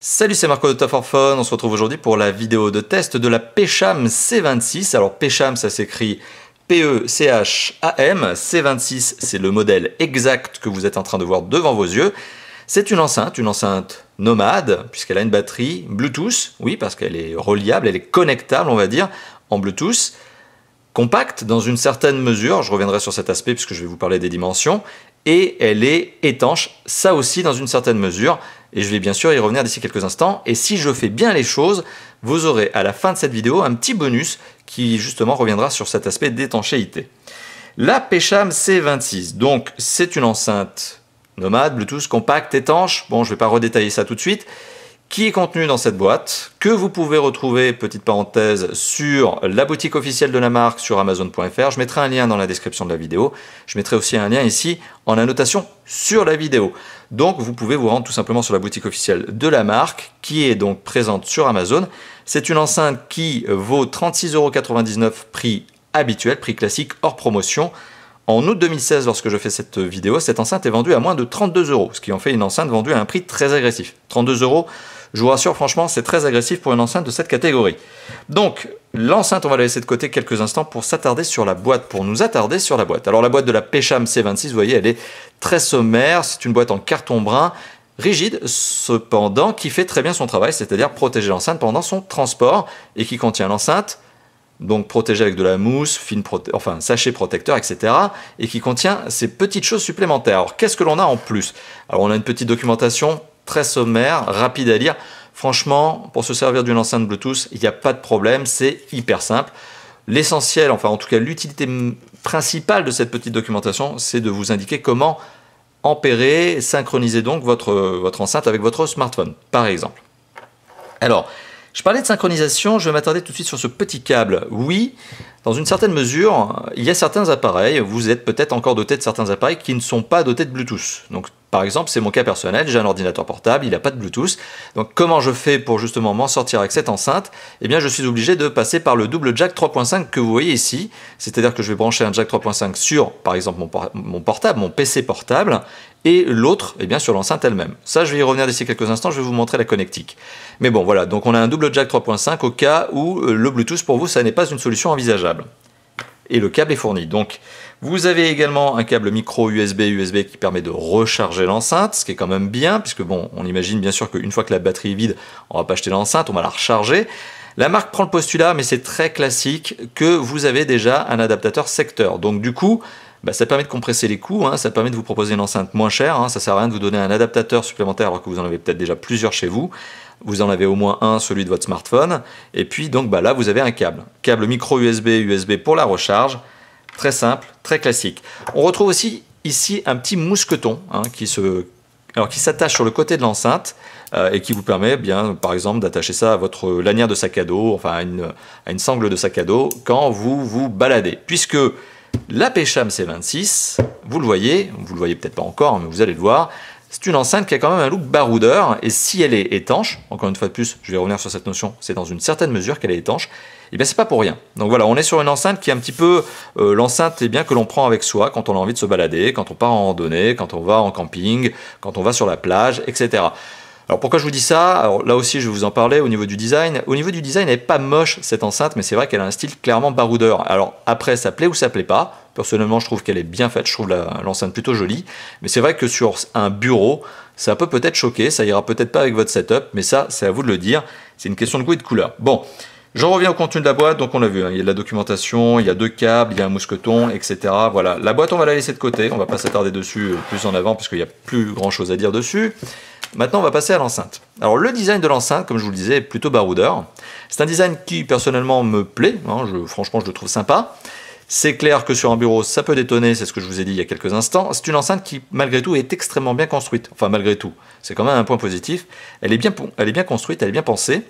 Salut, c'est Marco de top On se retrouve aujourd'hui pour la vidéo de test de la Pecham C26. Alors, Pecham, ça s'écrit P-E-C-H-A-M. C26, c'est le modèle exact que vous êtes en train de voir devant vos yeux. C'est une enceinte, une enceinte nomade, puisqu'elle a une batterie Bluetooth. Oui, parce qu'elle est reliable, elle est connectable, on va dire, en Bluetooth. Compacte dans une certaine mesure, je reviendrai sur cet aspect puisque je vais vous parler des dimensions, et elle est étanche, ça aussi dans une certaine mesure et je vais bien sûr y revenir d'ici quelques instants. Et si je fais bien les choses, vous aurez à la fin de cette vidéo un petit bonus qui justement reviendra sur cet aspect d'étanchéité. La Pecham C26, donc c'est une enceinte nomade, Bluetooth, compacte, étanche. Bon, je ne vais pas redétailler ça tout de suite qui est contenu dans cette boîte, que vous pouvez retrouver, petite parenthèse, sur la boutique officielle de la marque sur amazon.fr. Je mettrai un lien dans la description de la vidéo. Je mettrai aussi un lien ici en annotation sur la vidéo. Donc vous pouvez vous rendre tout simplement sur la boutique officielle de la marque qui est donc présente sur Amazon. C'est une enceinte qui vaut 36,99€ prix habituel, prix classique hors promotion. En août 2016, lorsque je fais cette vidéo, cette enceinte est vendue à moins de 32 euros, ce qui en fait une enceinte vendue à un prix très agressif. 32 euros, je vous rassure, franchement, c'est très agressif pour une enceinte de cette catégorie. Donc, l'enceinte, on va la laisser de côté quelques instants pour s'attarder sur la boîte, pour nous attarder sur la boîte. Alors, la boîte de la Pecham C26, vous voyez, elle est très sommaire. C'est une boîte en carton brun, rigide, cependant, qui fait très bien son travail, c'est-à-dire protéger l'enceinte pendant son transport et qui contient l'enceinte, donc protégée avec de la mousse, fine enfin sachet protecteur, etc. et qui contient ces petites choses supplémentaires. Alors qu'est-ce que l'on a en plus Alors on a une petite documentation très sommaire, rapide à lire. Franchement, pour se servir d'une enceinte Bluetooth, il n'y a pas de problème, c'est hyper simple. L'essentiel, enfin en tout cas l'utilité principale de cette petite documentation, c'est de vous indiquer comment empérer, synchroniser donc votre, votre enceinte avec votre smartphone, par exemple. Alors, je parlais de synchronisation, je vais m'attarder tout de suite sur ce petit câble. Oui, dans une certaine mesure, il y a certains appareils, vous êtes peut-être encore doté de certains appareils qui ne sont pas dotés de Bluetooth. Donc par exemple, c'est mon cas personnel, j'ai un ordinateur portable, il n'a pas de Bluetooth. Donc comment je fais pour justement m'en sortir avec cette enceinte Eh bien, je suis obligé de passer par le double jack 3.5 que vous voyez ici. C'est-à-dire que je vais brancher un jack 3.5 sur, par exemple, mon, portable, mon PC portable, et l'autre eh bien, sur l'enceinte elle-même. Ça, je vais y revenir d'ici quelques instants, je vais vous montrer la connectique. Mais bon, voilà, donc on a un double jack 3.5 au cas où euh, le Bluetooth, pour vous, ça n'est pas une solution envisageable et le câble est fourni. Donc vous avez également un câble micro USB USB qui permet de recharger l'enceinte, ce qui est quand même bien puisque bon, on imagine bien sûr qu'une fois que la batterie est vide, on va pas acheter l'enceinte, on va la recharger. La marque prend le postulat, mais c'est très classique que vous avez déjà un adaptateur secteur. Donc du coup, bah, ça permet de compresser les coûts, hein, ça permet de vous proposer une enceinte moins chère, hein, ça sert à rien de vous donner un adaptateur supplémentaire alors que vous en avez peut-être déjà plusieurs chez vous vous en avez au moins un, celui de votre smartphone. Et puis donc bah, là, vous avez un câble. Câble micro USB, USB pour la recharge. Très simple, très classique. On retrouve aussi ici un petit mousqueton hein, qui se alors qui s'attache sur le côté de l'enceinte euh, et qui vous permet eh bien par exemple d'attacher ça à votre lanière de sac à dos, enfin à une, sangle de sac à dos quand vous vous baladez. Puisque la Pecham C26, vous le voyez, vous le voyez peut-être pas encore, hein, mais vous allez le voir, c'est une enceinte qui a quand même un look baroudeur, et si elle est étanche, encore une fois de plus, je vais revenir sur cette notion, c'est dans une certaine mesure qu'elle est étanche, et eh bien c'est pas pour rien. Donc voilà, on est sur une enceinte qui est un petit peu euh, l'enceinte eh bien, que l'on prend avec soi quand on a envie de se balader, quand on part en randonnée, quand on va en camping, quand on va sur la plage, etc. Alors pourquoi je vous dis ça Alors là aussi, je vais vous en parler au niveau du design. Au niveau du design, elle n'est pas moche cette enceinte, mais c'est vrai qu'elle a un style clairement baroudeur. Alors après, ça plaît ou ça plaît pas. Personnellement, je trouve qu'elle est bien faite, je trouve l'enceinte plutôt jolie. Mais c'est vrai que sur un bureau, ça peut peut-être choquer, ça ira peut-être pas avec votre setup, mais ça, c'est à vous de le dire. C'est une question de goût et de couleur. Bon, J'en reviens au contenu de la boîte, donc on l'a vu, hein, il y a de la documentation, il y a deux câbles, il y a un mousqueton, etc. Voilà, la boîte on va la laisser de côté, on va pas s'attarder dessus euh, plus en avant puisqu'il qu'il a plus grand chose à dire dessus. Maintenant, on va passer à l'enceinte. Alors, le design de l'enceinte, comme je vous le disais, est plutôt baroudeur. C'est un design qui, personnellement, me plaît. Hein, franchement, je le trouve sympa. C'est clair que sur un bureau, ça peut détonner, c'est ce que je vous ai dit il y a quelques instants. C'est une enceinte qui, malgré tout, est extrêmement bien construite. Enfin, malgré tout, c'est quand même un point positif. Elle est bien, elle est bien construite, elle est bien pensée.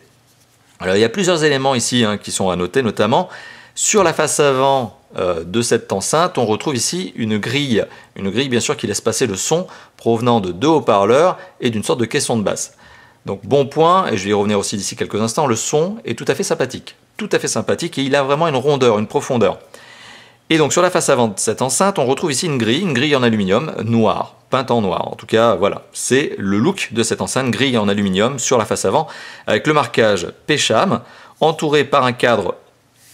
Alors, il y a plusieurs éléments ici hein, qui sont à noter, notamment sur la face avant, euh, de cette enceinte, on retrouve ici une grille. Une grille, bien sûr, qui laisse passer le son provenant de deux haut-parleurs et d'une sorte de caisson de basse. Donc bon point, et je vais y revenir aussi d'ici quelques instants, le son est tout à fait sympathique. Tout à fait sympathique, et il a vraiment une rondeur, une profondeur. Et donc sur la face avant de cette enceinte, on retrouve ici une grille, une grille en aluminium noire, peinte en noir. En tout cas, voilà, c'est le look de cette enceinte, grille en aluminium sur la face avant, avec le marquage pécham entouré par un cadre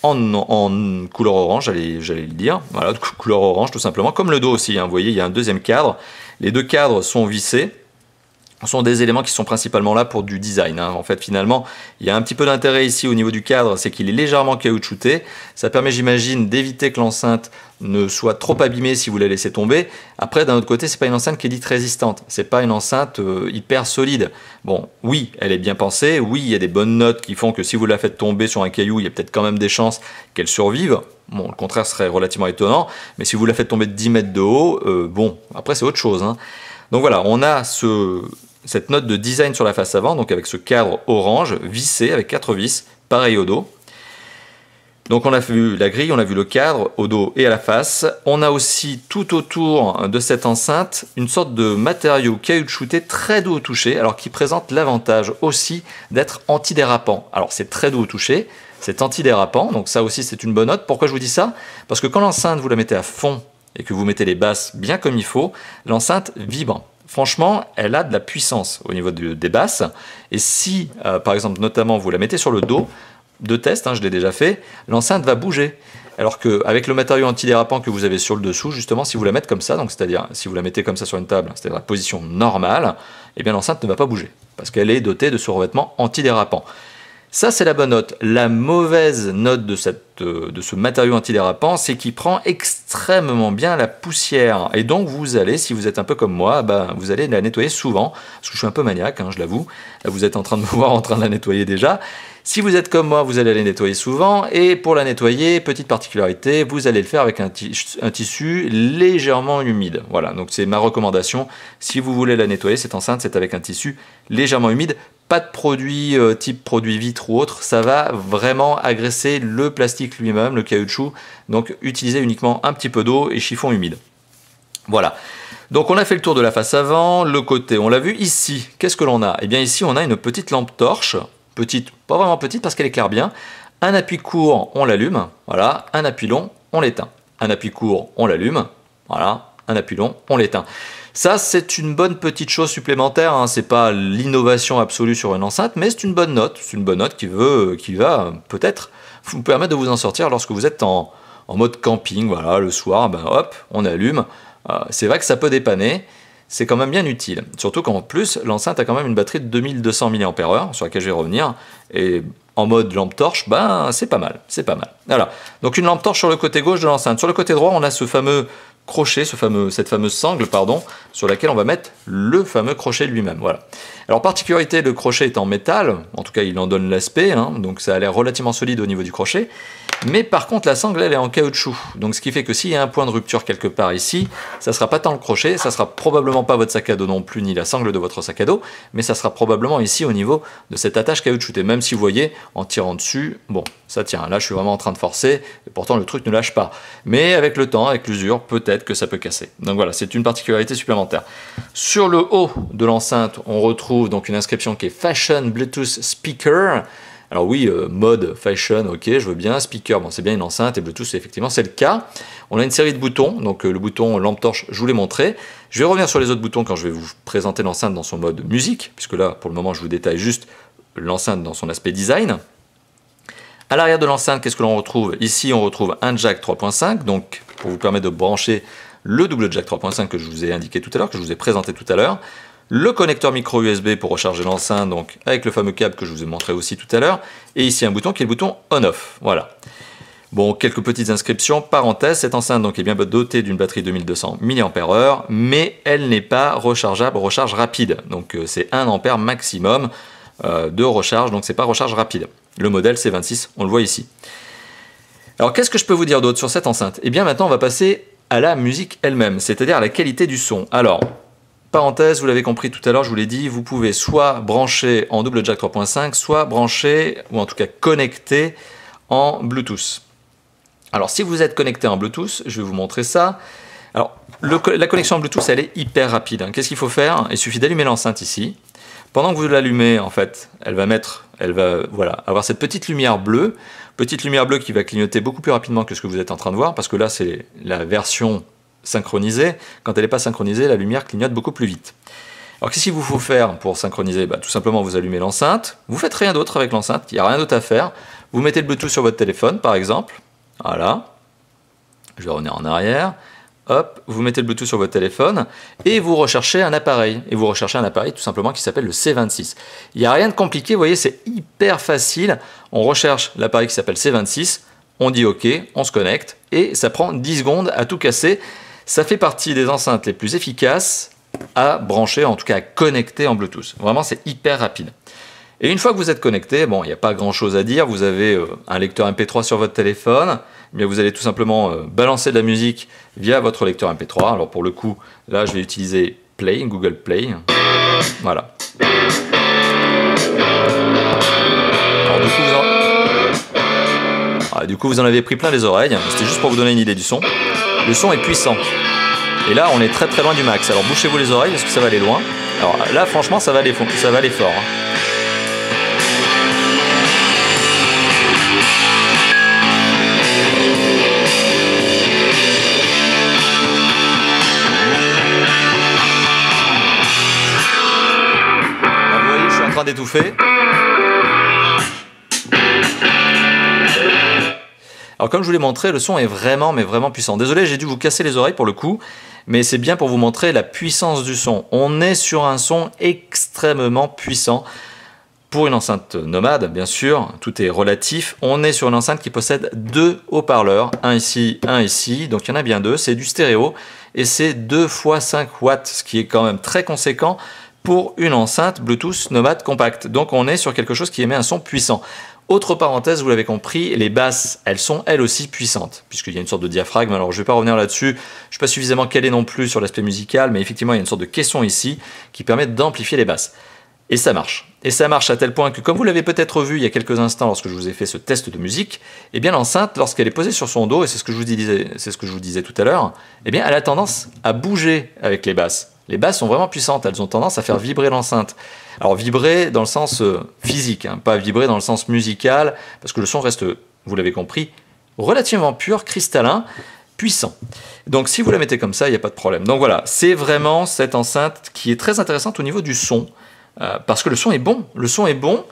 en, couleur orange, j'allais le dire. Voilà, couleur orange tout simplement, comme le dos aussi. Hein, vous voyez, il y a un deuxième cadre. Les deux cadres sont vissés sont des éléments qui sont principalement là pour du design. Hein. En fait, finalement, il y a un petit peu d'intérêt ici au niveau du cadre, c'est qu'il est légèrement caoutchouté. Ça permet, j'imagine, d'éviter que l'enceinte ne soit trop abîmée si vous la laissez tomber. Après, d'un autre côté, c'est pas une enceinte qui est dite résistante. C'est pas une enceinte euh, hyper solide. Bon, oui, elle est bien pensée. Oui, il y a des bonnes notes qui font que si vous la faites tomber sur un caillou, il y a peut-être quand même des chances qu'elle survive. Bon, le contraire serait relativement étonnant. Mais si vous la faites tomber de 10 mètres de haut, euh, bon, après, c'est autre chose. Hein. Donc voilà, on a ce, cette note de design sur la face avant, donc avec ce cadre orange vissé avec quatre vis, pareil au dos. Donc on a vu la grille, on a vu le cadre au dos et à la face. On a aussi tout autour de cette enceinte une sorte de matériau shooté très doux au toucher, alors qui présente l'avantage aussi d'être antidérapant. Alors c'est très doux au toucher, c'est antidérapant, donc ça aussi c'est une bonne note. Pourquoi je vous dis ça Parce que quand l'enceinte vous la mettez à fond et que vous mettez les basses bien comme il faut, l'enceinte vibre franchement, elle a de la puissance au niveau des basses. Et si, euh, par exemple, notamment, vous la mettez sur le dos, de test, hein, je l'ai déjà fait, l'enceinte va bouger. Alors qu'avec le matériau antidérapant que vous avez sur le dessous, justement, si vous la mettez comme ça, c'est-à-dire si vous la mettez comme ça sur une table, c'est-à-dire la position normale, eh bien l'enceinte ne va pas bouger parce qu'elle est dotée de ce revêtement antidérapant. Ça, c'est la bonne note. La mauvaise note de, cette, euh, de ce matériau antidérapant, c'est qu'il prend extrêmement bien la poussière. Et donc, vous allez, si vous êtes un peu comme moi, bah, vous allez la nettoyer souvent. Parce que je suis un peu maniaque, hein, je l'avoue. vous êtes en train de me voir en train de la nettoyer déjà. Si vous êtes comme moi, vous allez la nettoyer souvent. Et pour la nettoyer, petite particularité, vous allez le faire avec un, un tissu légèrement humide. Voilà, donc c'est ma recommandation. Si vous voulez la nettoyer, cette enceinte, c'est avec un tissu légèrement humide de produits euh, type produit vitre ou autre, ça va vraiment agresser le plastique lui-même, le caoutchouc. Donc utilisez uniquement un petit peu d'eau et chiffon humide. Voilà. Donc on a fait le tour de la face avant, le côté, on l'a vu ici. Qu'est-ce que l'on a Eh bien ici on a une petite lampe torche, petite, pas vraiment petite parce qu'elle éclaire bien. Un appui court, on l'allume, voilà. Un appui long, on l'éteint. Un appui court, on l'allume, voilà. Un appui long, on l'éteint. Ça, c'est une bonne petite chose supplémentaire. Ce hein. C'est pas l'innovation absolue sur une enceinte, mais c'est une bonne note. C'est une bonne note qui veut, qui va peut-être vous permettre de vous en sortir lorsque vous êtes en, mode camping. Voilà, le soir, ben, hop, on allume. Euh, c'est vrai que ça peut dépanner. C'est quand même bien utile. Surtout qu'en plus, l'enceinte a quand même une batterie de 2200 mAh sur laquelle je vais revenir. Et en mode lampe torche, ben c'est pas mal, c'est pas mal. Voilà. Donc une lampe torche sur le côté gauche de l'enceinte. Sur le côté droit, on a ce fameux crochet, ce fameux, cette fameuse sangle, pardon, sur laquelle on va mettre le fameux crochet lui-même. Voilà. Alors, particularité, le crochet est en métal, en tout cas, il en donne l'aspect, hein, donc ça a l'air relativement solide au niveau du crochet. Mais par contre, la sangle, elle est en caoutchouc. Donc ce qui fait que s'il y a un point de rupture quelque part ici, ça sera pas tant le crochet, ça sera probablement pas votre sac à dos non plus, ni la sangle de votre sac à dos, mais ça sera probablement ici au niveau de cette attache et Même si vous voyez, en tirant dessus, bon, ça tient. Là, je suis vraiment en train de forcer, et pourtant le truc ne lâche pas. Mais avec le temps, avec l'usure, peut-être que ça peut casser. Donc voilà, c'est une particularité supplémentaire. Sur le haut de l'enceinte, on retrouve donc une inscription qui est Fashion Bluetooth Speaker. Alors oui, euh, mode, fashion, ok, je veux bien, speaker, bon c'est bien une enceinte et Bluetooth, effectivement c'est le cas. On a une série de boutons, donc euh, le bouton lampe torche, je vous l'ai montré. Je vais revenir sur les autres boutons quand je vais vous présenter l'enceinte dans son mode musique, puisque là pour le moment je vous détaille juste l'enceinte dans son aspect design. À l'arrière de l'enceinte, qu'est-ce que l'on retrouve Ici, on retrouve un jack 3.5, donc pour vous permettre de brancher le double jack 3.5 que je vous ai indiqué tout à l'heure, que je vous ai présenté tout à l'heure le connecteur micro USB pour recharger l'enceinte, donc avec le fameux câble que je vous ai montré aussi tout à l'heure, et ici un bouton qui est le bouton on-off. Voilà. Bon, quelques petites inscriptions, parenthèse, cette enceinte donc est bien dotée d'une batterie de 2200 mAh, mais elle n'est pas rechargeable, recharge rapide. Donc euh, c'est 1 A maximum euh, de recharge, donc c'est pas recharge rapide. Le modèle c'est 26, on le voit ici. Alors qu'est-ce que je peux vous dire d'autre sur cette enceinte et eh bien maintenant on va passer à la musique elle-même, c'est-à-dire la qualité du son. Alors, Parenthèse, vous l'avez compris tout à l'heure, je vous l'ai dit, vous pouvez soit brancher en double jack 3.5, soit brancher, ou en tout cas connecter en Bluetooth. Alors si vous êtes connecté en Bluetooth, je vais vous montrer ça. Alors la connexion en Bluetooth, elle est hyper rapide. Hein. Qu'est-ce qu'il faut faire Il suffit d'allumer l'enceinte ici. Pendant que vous l'allumez, en fait, elle va mettre, elle va voilà, avoir cette petite lumière bleue, petite lumière bleue qui va clignoter beaucoup plus rapidement que ce que vous êtes en train de voir, parce que là c'est la version synchronisée. Quand elle n'est pas synchronisée, la lumière clignote beaucoup plus vite. Alors qu'est-ce qu'il vous faut faire pour synchroniser bah, Tout simplement, vous allumez l'enceinte, vous faites rien d'autre avec l'enceinte, il n'y a rien d'autre à faire. Vous mettez le Bluetooth sur votre téléphone, par exemple. Voilà. Je vais revenir en arrière. Hop, vous mettez le Bluetooth sur votre téléphone et vous recherchez un appareil. Et vous recherchez un appareil tout simplement qui s'appelle le C26. Il n'y a rien de compliqué, vous voyez, c'est hyper facile. On recherche l'appareil qui s'appelle C26, on dit OK, on se connecte et ça prend 10 secondes à tout casser. Ça fait partie des enceintes les plus efficaces à brancher, en tout cas à connecter en Bluetooth. Vraiment, c'est hyper rapide. Et une fois que vous êtes connecté, bon, il n'y a pas grand chose à dire. Vous avez euh, un lecteur MP3 sur votre téléphone. mais vous allez tout simplement euh, balancer de la musique via votre lecteur MP3. Alors, pour le coup, là, je vais utiliser Play, Google Play. Voilà. du coup, vous en, ah, du coup, vous en avez pris plein les oreilles. C'était juste pour vous donner une idée du son. Le son est puissant. Et là, on est très très loin du max. Alors bouchez-vous les oreilles parce que ça va aller loin. Alors là, franchement, ça va aller, fort. ça va hein. en train d'étouffer. Alors comme je vous l'ai montré, le son est vraiment, mais vraiment puissant. Désolé, j'ai dû vous casser les oreilles pour le coup, mais c'est bien pour vous montrer la puissance du son. On est sur un son extrêmement puissant. Pour une enceinte nomade, bien sûr, tout est relatif. On est sur une enceinte qui possède deux haut-parleurs, un ici, un ici, donc il y en a bien deux, c'est du stéréo, et c'est 2 x 5 watts, ce qui est quand même très conséquent pour une enceinte Bluetooth nomade compacte. Donc on est sur quelque chose qui émet un son puissant. Autre parenthèse, vous l'avez compris, les basses, elles sont elles aussi puissantes, puisqu'il y a une sorte de diaphragme. Alors je ne vais pas revenir là-dessus, je ne suis pas suffisamment calé non plus sur l'aspect musical, mais effectivement il y a une sorte de caisson ici qui permet d'amplifier les basses. Et ça marche. Et ça marche à tel point que, comme vous l'avez peut-être vu il y a quelques instants lorsque je vous ai fait ce test de musique, eh bien l'enceinte, lorsqu'elle est posée sur son dos, et c'est ce que je vous disais, c'est ce que je vous disais tout à l'heure, eh bien elle a tendance à bouger avec les basses. Les basses sont vraiment puissantes, elles ont tendance à faire vibrer l'enceinte. Alors vibrer dans le sens euh, physique, hein, pas vibrer dans le sens musical, parce que le son reste, vous l'avez compris, relativement pur, cristallin, puissant. Donc si vous la mettez comme ça, il n'y a pas de problème. Donc voilà, c'est vraiment cette enceinte qui est très intéressante au niveau du son, euh, parce que le son est bon. Le son est bon.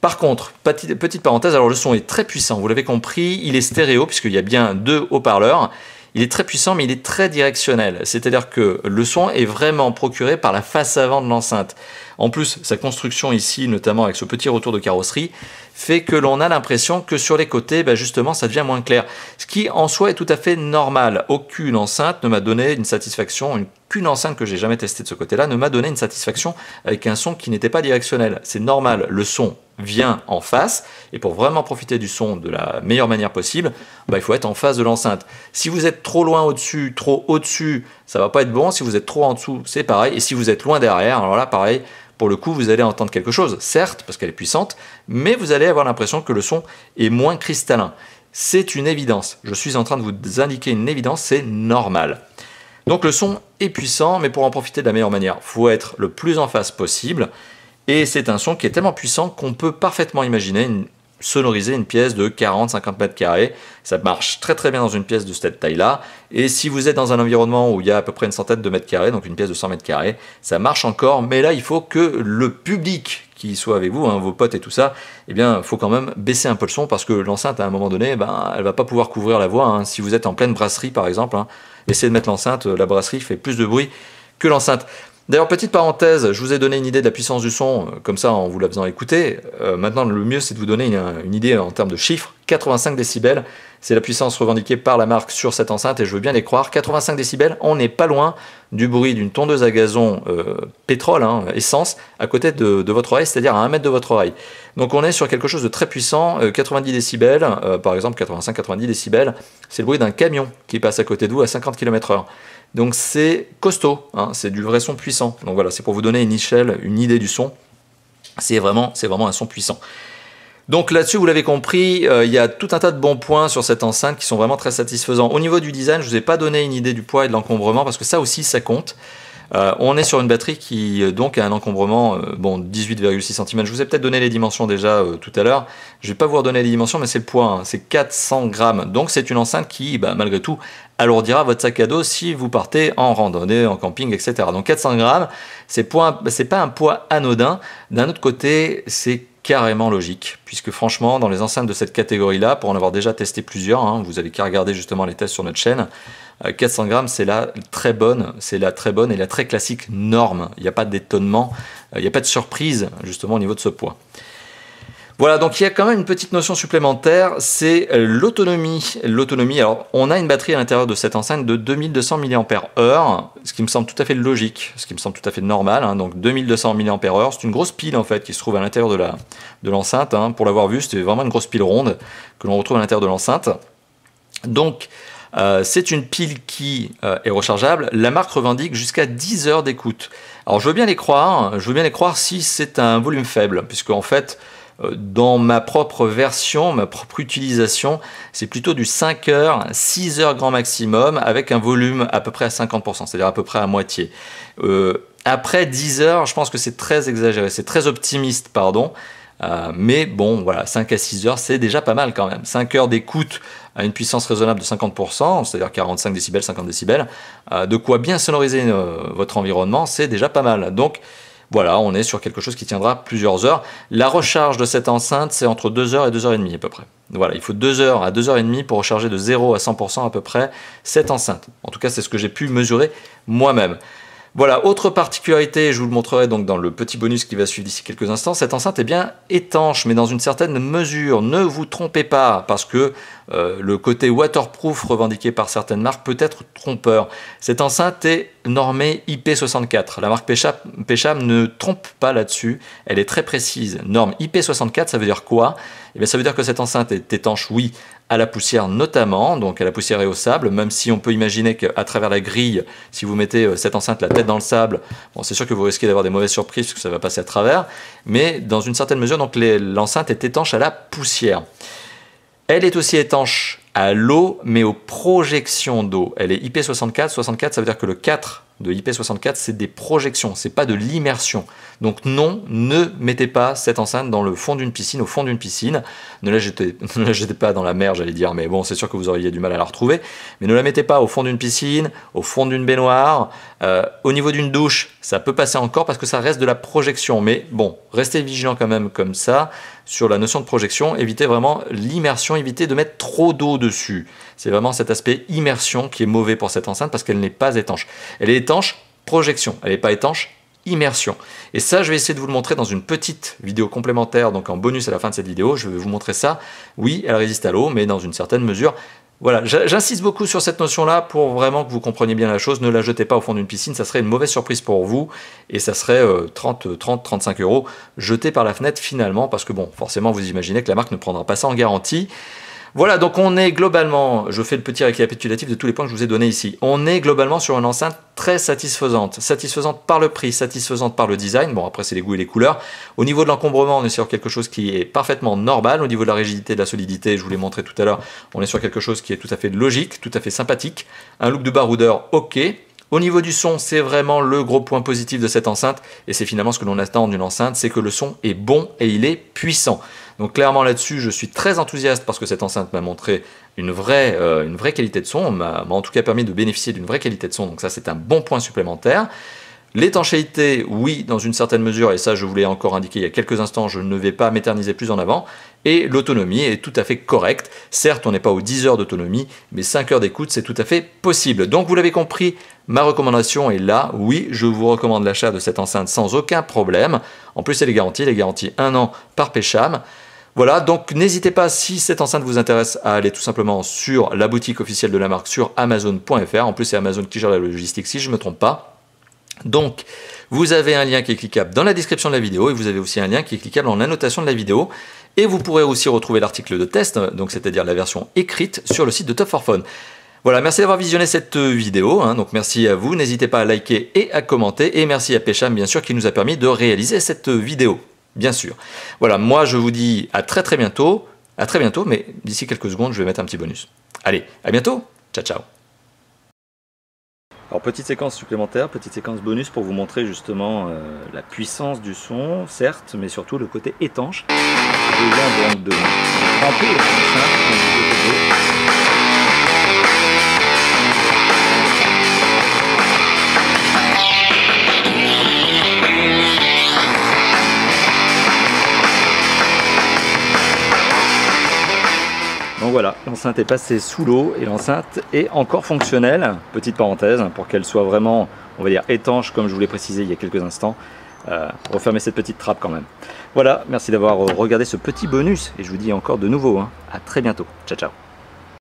Par contre, petite, petite parenthèse, alors le son est très puissant, vous l'avez compris, il est stéréo, puisqu'il y a bien deux haut-parleurs. Il est très puissant, mais il est très directionnel. C'est-à-dire que le son est vraiment procuré par la face avant de l'enceinte. En plus, sa construction ici, notamment avec ce petit retour de carrosserie, fait que l'on a l'impression que sur les côtés, bah, justement, ça devient moins clair. Ce qui, en soi, est tout à fait normal. Aucune enceinte ne m'a donné une satisfaction, une enceinte que j'ai jamais testée de ce côté-là ne m'a donné une satisfaction avec un son qui n'était pas directionnel. C'est normal, le son vient en face. Et pour vraiment profiter du son de la meilleure manière possible, bah, il faut être en face de l'enceinte. Si vous êtes trop loin au-dessus, trop au-dessus, ça va pas être bon. Si vous êtes trop en dessous, c'est pareil. Et si vous êtes loin derrière, alors là, pareil, pour le coup, vous allez entendre quelque chose, certes, parce qu'elle est puissante, mais vous allez avoir l'impression que le son est moins cristallin. C'est une évidence. Je suis en train de vous indiquer une évidence, c'est normal. Donc le son est puissant, mais pour en profiter de la meilleure manière, faut être le plus en face possible. Et c'est un son qui est tellement puissant qu'on peut parfaitement imaginer sonoriser une pièce de 40-50 mètres carrés. Ça marche très très bien dans une pièce de cette taille-là. Et si vous êtes dans un environnement où il y a à peu près une centaine de mètres carrés, donc une pièce de 100 mètres carrés, ça marche encore. Mais là, il faut que le public qui soit avec vous, hein, vos potes et tout ça, eh bien, faut quand même baisser un peu le son parce que l'enceinte, à un moment donné, ben, elle va pas pouvoir couvrir la voix. Hein. Si vous êtes en pleine brasserie, par exemple, hein, essayez de mettre l'enceinte, la brasserie fait plus de bruit que l'enceinte. D'ailleurs, petite parenthèse, je vous ai donné une idée de la puissance du son, euh, comme ça en vous la faisant écouter. Euh, maintenant, le mieux, c'est de vous donner une, euh, idée en termes de chiffres. 85 décibels, c'est la puissance revendiquée par la marque sur cette enceinte, et je veux bien les croire. 85 décibels, on n'est pas loin du bruit d'une tondeuse à gazon pétrole, hein, essence, à côté de, votre oreille, c'est-à-dire à 1 mètre de votre oreille. Donc on est sur quelque chose de très puissant, 90 décibels, par exemple 85-90 décibels, c'est le bruit d'un camion qui passe à côté de vous à 50 km/h. Donc c'est costaud, hein, c'est du vrai son puissant. Donc voilà, c'est pour vous donner une échelle, une idée du son. C'est vraiment, un son puissant. Donc là-dessus, vous l'avez compris, euh, il y a tout un tas de bons points sur cette enceinte qui sont vraiment très satisfaisants. Au niveau du design, je ne vous ai pas donné une idée du poids et de l'encombrement parce que ça aussi, ça compte. Euh, on est sur une batterie qui euh, donc a un encombrement euh, bon 18,6 cm. Je vous ai peut-être donné les dimensions déjà tout à l'heure. Je vais pas vous redonner les dimensions, mais c'est le poids, hein. c'est 400 grammes. Donc c'est une enceinte qui, bah, malgré tout, alourdira votre sac à dos si vous partez en randonnée, en camping, etc. Donc 400 grammes, c'est pas un poids anodin. D'un autre côté, c'est carrément logique, puisque franchement, dans les enceintes de cette catégorie-là, pour en avoir déjà testé plusieurs, hein, vous avez qu'à regarder justement les tests sur notre chaîne, 400 euh, grammes, c'est la très bonne, c'est la très bonne et la très classique norme. Il n'y a pas d'étonnement, euh, il n'y a pas de surprise justement au niveau de ce poids. Voilà, donc il y a quand même une petite notion supplémentaire, c'est l'autonomie. L'autonomie, alors on a une batterie à l'intérieur de cette enceinte de 2200 mAh, ce qui me semble tout à fait logique, ce qui me semble tout à fait normal. Hein. donc 2200 mAh, c'est une grosse pile en fait qui se trouve à l'intérieur de l'enceinte. De hein. Pour l'avoir vu, c'était vraiment une grosse pile ronde que l'on retrouve à l'intérieur de l'enceinte. Donc euh, c'est une pile qui euh, est rechargeable. La marque revendique jusqu'à 10 heures d'écoute. Alors je veux bien les croire, hein. je veux bien les croire si c'est un volume faible, puisque en fait euh, dans ma propre version, ma propre utilisation, c'est plutôt du 5 heures, 6 heures grand maximum, avec un volume à peu près à 50%, c'est-à-dire à peu près à moitié. Euh, après 10 heures, je pense que c'est très exagéré, c'est très optimiste, pardon. Euh, mais bon, voilà, 5 à 6 heures, c'est déjà pas mal quand même. 5 heures d'écoute à une puissance raisonnable de 50%, c'est-à-dire 45 décibels, 50 décibels, de quoi bien sonoriser votre environnement, c'est déjà pas mal. Donc, voilà, on est sur quelque chose qui tiendra plusieurs heures. La recharge de cette enceinte, c'est entre 2 h et 2 h 30 à peu près. Voilà, il faut 2 h à 2 h 30 pour recharger de 0 à 100% à peu près cette enceinte. En tout cas, c'est ce que j'ai pu mesurer moi-même. Voilà, autre particularité, je vous le montrerai donc dans le petit bonus qui va suivre d'ici quelques instants, cette enceinte est eh bien étanche, mais dans une certaine mesure. Ne vous trompez pas, parce que euh, le côté waterproof revendiqué par certaines marques peut être trompeur. Cette enceinte est normée IP64. La marque Pécham ne trompe pas là-dessus, elle est très précise. Norme IP64, ça veut dire quoi eh bien, Ça veut dire que cette enceinte est étanche, oui, à la poussière notamment, donc à la poussière et au sable, même si on peut imaginer qu'à travers la grille, si vous mettez euh, cette enceinte la tête dans le sable, bon, c'est sûr que vous risquez d'avoir des mauvaises surprises parce que ça va passer à travers, mais dans une certaine mesure, donc l'enceinte est étanche à la poussière. Elle est aussi étanche à l'eau, mais aux projections d'eau. Elle est IP64. 64, ça veut dire que le 4 de IP64, c'est des projections, c'est pas de l'immersion. Donc non, ne mettez pas cette enceinte dans le fond d'une piscine, au fond d'une piscine. Ne la, jetez, pas dans la mer, j'allais dire, mais bon, c'est sûr que vous auriez du mal à la retrouver. Mais ne la mettez pas au fond d'une piscine, au fond d'une baignoire, euh, au niveau d'une douche, ça peut passer encore parce que ça reste de la projection. Mais bon, restez vigilant quand même comme ça sur la notion de projection, évitez vraiment l'immersion, évitez de mettre trop d'eau dessus. C'est vraiment cet aspect immersion qui est mauvais pour cette enceinte parce qu'elle n'est pas étanche. Elle est étanche, projection. Elle n'est pas étanche, immersion. Et ça, je vais essayer de vous le montrer dans une petite vidéo complémentaire, donc en bonus à la fin de cette vidéo, je vais vous montrer ça. Oui, elle résiste à l'eau, mais dans une certaine mesure. Voilà, j'insiste beaucoup sur cette notion-là pour vraiment que vous compreniez bien la chose. Ne la jetez pas au fond d'une piscine, ça serait une mauvaise surprise pour vous et ça serait 30, 30, 35 euros jeté par la fenêtre finalement parce que bon, forcément, vous imaginez que la marque ne prendra pas ça en garantie. Voilà, donc on est globalement, je fais le petit récapitulatif de tous les points que je vous ai donnés ici, on est globalement sur une enceinte très satisfaisante. Satisfaisante par le prix, satisfaisante par le design, bon après c'est les goûts et les couleurs. Au niveau de l'encombrement, on est sur quelque chose qui est parfaitement normal. Au niveau de la rigidité, de la solidité, je vous l'ai montré tout à l'heure, on est sur quelque chose qui est tout à fait logique, tout à fait sympathique. Un look de baroudeur, ok, au niveau du son, c'est vraiment le gros point positif de cette enceinte, et c'est finalement ce que l'on attend d'une enceinte, c'est que le son est bon et il est puissant. Donc clairement là-dessus, je suis très enthousiaste parce que cette enceinte m'a montré une vraie, euh, une vraie qualité de son, m'a en tout cas permis de bénéficier d'une vraie qualité de son, donc ça c'est un bon point supplémentaire. L'étanchéité, oui, dans une certaine mesure, et ça je vous l'ai encore indiqué il y a quelques instants, je ne vais pas m'éterniser plus en avant. Et l'autonomie est tout à fait correcte. Certes, on n'est pas aux 10 heures d'autonomie, mais 5 heures d'écoute, c'est tout à fait possible. Donc vous l'avez compris, ma recommandation est là. Oui, je vous recommande l'achat de cette enceinte sans aucun problème. En plus, elle est garantie, elle est garantie 1 an par Pécham. Voilà, donc n'hésitez pas, si cette enceinte vous intéresse, à aller tout simplement sur la boutique officielle de la marque sur amazon.fr. En plus, c'est Amazon qui gère la logistique, si je ne me trompe pas. Donc, vous avez un lien qui est cliquable dans la description de la vidéo et vous avez aussi un lien qui est cliquable en annotation de la vidéo. Et vous pourrez aussi retrouver l'article de test, donc c'est-à-dire la version écrite, sur le site de Top 4 phone Voilà, merci d'avoir visionné cette euh, vidéo. Hein. donc merci à vous, n'hésitez pas à liker et à commenter. Et merci à Pecham, bien sûr, qui nous a permis de réaliser cette euh, vidéo bien sûr. Voilà, moi je vous dis à très très bientôt, à très bientôt, mais d'ici quelques secondes, je vais mettre un petit bonus. Allez, à bientôt, ciao ciao alors petite séquence supplémentaire, petite séquence bonus pour vous montrer justement euh, la puissance du son, certes, mais surtout le côté étanche. voilà, l'enceinte est passée sous l'eau et l'enceinte est encore fonctionnelle. Petite parenthèse, hein, pour qu'elle soit vraiment, on va dire, étanche, comme je vous l'ai précisé il y a quelques instants. Euh, refermez cette petite trappe quand même. Voilà, merci d'avoir euh, regardé ce petit bonus et je vous dis encore de nouveau, hein, à très bientôt. Ciao, ciao